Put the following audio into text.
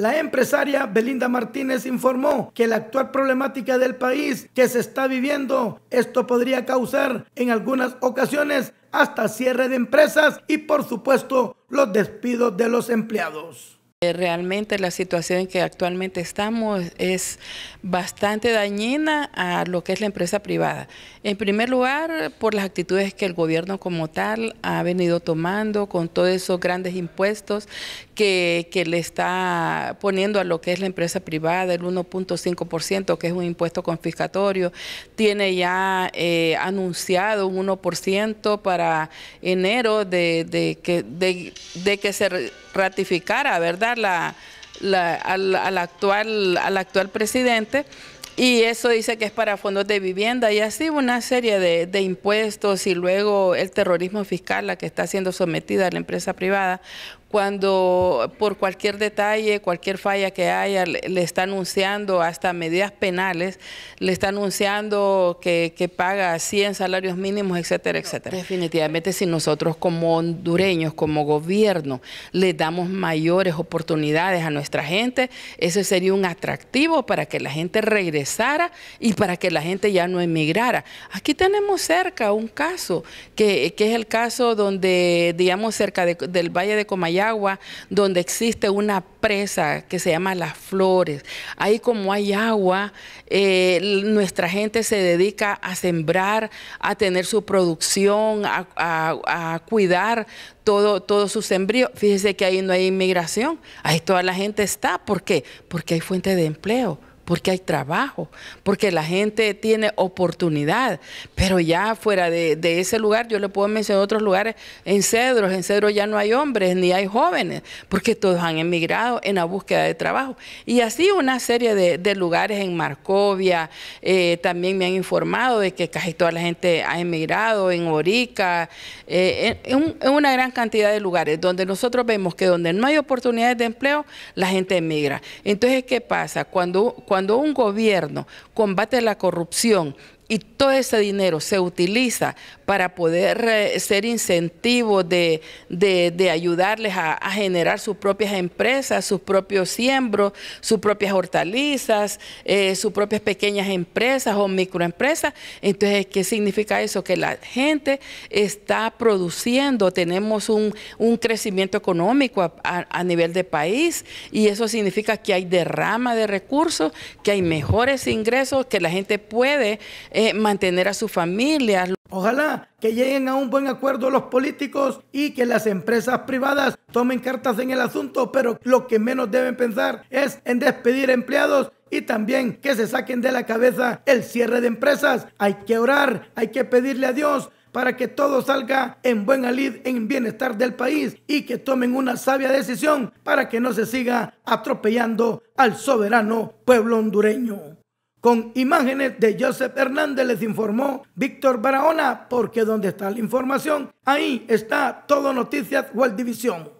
La empresaria Belinda Martínez informó que la actual problemática del país que se está viviendo, esto podría causar en algunas ocasiones hasta cierre de empresas y por supuesto los despidos de los empleados. Eh, realmente la situación en que actualmente estamos es bastante dañina a lo que es la empresa privada. En primer lugar, por las actitudes que el gobierno como tal ha venido tomando con todos esos grandes impuestos que, le está poniendo a lo que es la empresa privada, el 1.5%, que es un impuesto confiscatorio. Tiene ya eh, anunciado un 1% para enero de, que, de, que se ratificara, ¿verdad?, la, al, actual, al actual presidente. Y eso dice que es para fondos de vivienda y así una serie de, de, impuestos y luego el terrorismo fiscal, la que está siendo sometida a la empresa privada cuando por cualquier detalle, cualquier falla que haya, le, está anunciando hasta medidas penales, le está anunciando que, paga 100 salarios mínimos, etcétera, etcétera. Definitivamente si nosotros como hondureños, como gobierno, le damos mayores oportunidades a nuestra gente, ese sería un atractivo para que la gente regresara y para que la gente ya no emigrara. Aquí tenemos cerca un caso, que, es el caso donde, digamos, cerca del Valle de Comayá, agua donde existe una presa que se llama Las Flores. Ahí como hay agua, eh, nuestra gente se dedica a sembrar, a tener su producción, a, a, cuidar todo, todo su sembrío. Fíjese que ahí no hay inmigración, ahí toda la gente está. ¿Por qué? Porque hay fuente de empleo porque hay trabajo, porque la gente tiene oportunidad. Pero ya fuera de, ese lugar, yo le puedo mencionar otros lugares, en Cedros, en Cedros ya no hay hombres ni hay jóvenes, porque todos han emigrado en la búsqueda de trabajo. Y así una serie de, lugares en Marcovia, eh, también me han informado de que casi toda la gente ha emigrado, en Orica, eh, en, una gran cantidad de lugares donde nosotros vemos que donde no hay oportunidades de empleo, la gente emigra. Entonces, ¿qué pasa? cuando cuando un gobierno combate la corrupción y todo ese dinero se utiliza para poder eh, ser incentivo de, ayudarles a, generar sus propias empresas, sus propios siembros, sus propias hortalizas, eh, sus propias pequeñas empresas o microempresas. Entonces, ¿qué significa eso? Que la gente está produciendo, tenemos un, crecimiento económico a, nivel de país y eso significa que hay derrama de recursos, que hay mejores ingresos, que la gente puede... Eh, eh, mantener a su familia. Ojalá que lleguen a un buen acuerdo los políticos y que las empresas privadas tomen cartas en el asunto, pero lo que menos deben pensar es en despedir empleados y también que se saquen de la cabeza el cierre de empresas. Hay que orar, hay que pedirle a Dios para que todo salga en buena lid en bienestar del país y que tomen una sabia decisión para que no se siga atropellando al soberano pueblo hondureño. Con imágenes de Joseph Hernández les informó Víctor Barahona, porque donde está la información, ahí está todo Noticias World División.